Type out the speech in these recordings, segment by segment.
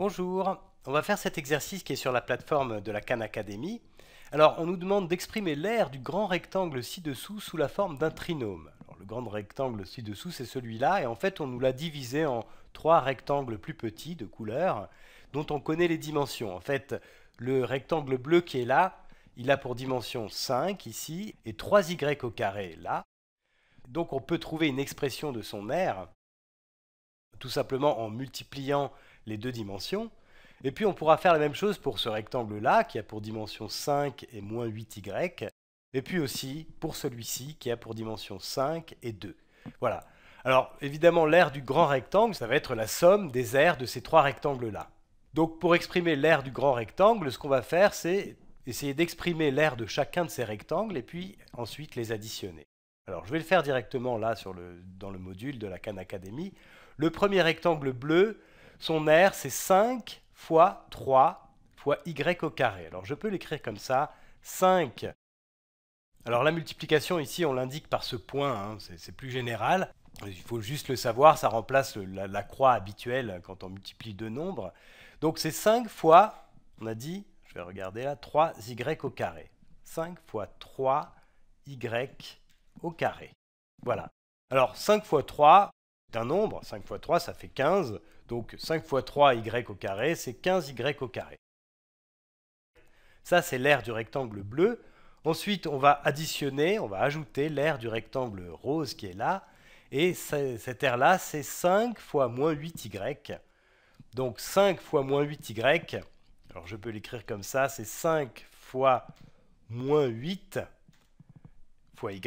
Bonjour, on va faire cet exercice qui est sur la plateforme de la Khan Academy. Alors, on nous demande d'exprimer l'air du grand rectangle ci-dessous sous la forme d'un trinôme. Alors, le grand rectangle ci-dessous, c'est celui-là, et en fait, on nous l'a divisé en trois rectangles plus petits de couleur, dont on connaît les dimensions. En fait, le rectangle bleu qui est là, il a pour dimension 5 ici, et 3y au carré là. Donc, on peut trouver une expression de son aire, tout simplement en multipliant les deux dimensions. Et puis on pourra faire la même chose pour ce rectangle-là, qui a pour dimension 5 et moins 8y, et puis aussi pour celui-ci, qui a pour dimension 5 et 2. Voilà. Alors évidemment, l'aire du grand rectangle, ça va être la somme des aires de ces trois rectangles-là. Donc pour exprimer l'aire du grand rectangle, ce qu'on va faire, c'est essayer d'exprimer l'aire de chacun de ces rectangles, et puis ensuite les additionner. Alors je vais le faire directement là sur le, dans le module de la Khan Academy. Le premier rectangle bleu, son R, c'est 5 fois 3 fois y au carré. Alors je peux l'écrire comme ça, 5. Alors la multiplication ici, on l'indique par ce point, hein. c'est plus général. Il faut juste le savoir, ça remplace la, la, croix habituelle quand on multiplie deux nombres. Donc c'est 5 fois, on a dit, je vais regarder là, 3y au carré. 5 fois 3y au carré. Voilà. Alors 5 fois 3, c'est un nombre, 5 fois 3 ça fait 15, donc 5 fois 3 y au carré, c'est 15 y au carré. Ça, c'est l'aire du rectangle bleu. Ensuite, on va additionner, on va ajouter l'aire du rectangle rose qui est là. Et cet air là c'est 5 fois moins 8y. Donc 5 fois moins 8y, alors je peux l'écrire comme ça, c'est 5 fois moins 8 fois y.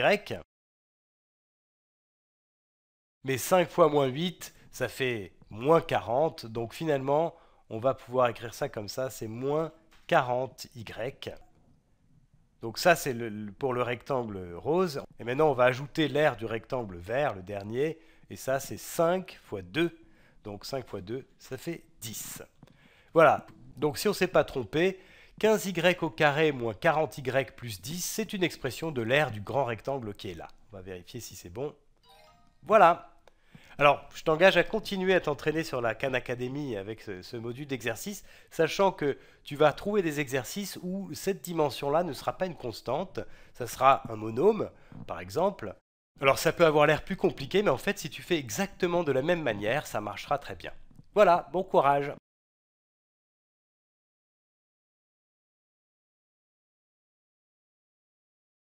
Mais 5 fois moins 8, ça fait moins 40. Donc finalement, on va pouvoir écrire ça comme ça, c'est moins 40y. Donc ça, c'est pour le rectangle rose. Et maintenant, on va ajouter l'air du rectangle vert, le dernier. Et ça, c'est 5 fois 2. Donc 5 fois 2, ça fait 10. Voilà. Donc si on ne s'est pas trompé, 15y au carré moins 40y plus 10, c'est une expression de l'air du grand rectangle qui est là. On va vérifier si c'est bon. Voilà alors, je t'engage à continuer à t'entraîner sur la Khan Academy avec ce, module d'exercice, sachant que tu vas trouver des exercices où cette dimension-là ne sera pas une constante, ça sera un monôme, par exemple. Alors, ça peut avoir l'air plus compliqué, mais en fait, si tu fais exactement de la même manière, ça marchera très bien. Voilà, bon courage